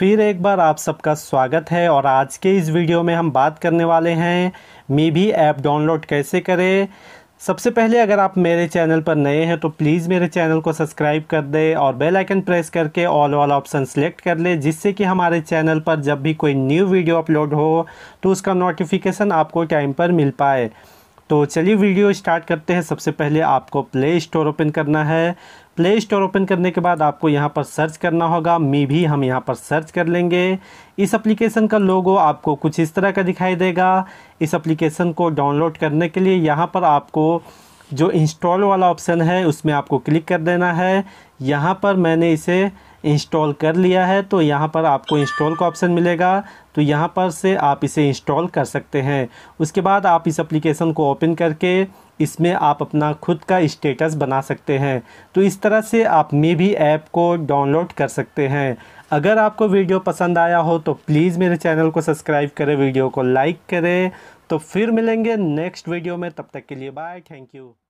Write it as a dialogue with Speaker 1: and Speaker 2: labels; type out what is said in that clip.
Speaker 1: फिर एक बार आप सबका स्वागत है और आज के इस वीडियो में हम बात करने वाले हैं मे भी ऐप डाउनलोड कैसे करें सबसे पहले अगर आप मेरे चैनल पर नए हैं तो प्लीज़ मेरे चैनल को सब्सक्राइब कर दें और बेल आइकन प्रेस करके ऑल वाला ऑप्शन सेलेक्ट कर लें जिससे कि हमारे चैनल पर जब भी कोई न्यू वीडियो अपलोड हो तो उसका नोटिफिकेशन आपको टाइम पर मिल पाए तो चलिए वीडियो स्टार्ट करते हैं सबसे पहले आपको प्ले स्टोर ओपन करना है प्ले स्टोर ओपन करने के बाद आपको यहाँ पर सर्च करना होगा मी भी हम यहाँ पर सर्च कर लेंगे इस एप्लीकेशन का लोगो आपको कुछ इस तरह का दिखाई देगा इस एप्लीकेशन को डाउनलोड करने के लिए यहाँ पर आपको जो इंस्टॉल वाला ऑप्शन है उसमें आपको क्लिक कर देना है यहाँ पर मैंने इसे इंस्टॉल कर लिया है तो यहाँ पर आपको इंस्टॉल का ऑप्शन मिलेगा तो यहाँ पर से आप इसे इंस्टॉल कर सकते हैं उसके बाद आप इस एप्लीकेशन को ओपन करके इसमें आप अपना खुद का स्टेटस बना सकते हैं तो इस तरह से आप मे भी ऐप को डाउनलोड कर सकते हैं अगर आपको वीडियो पसंद आया हो तो प्लीज़ मेरे चैनल को सब्सक्राइब करें वीडियो को लाइक करें तो फिर मिलेंगे नेक्स्ट वीडियो में तब तक के लिए
Speaker 2: बाय थैंक यू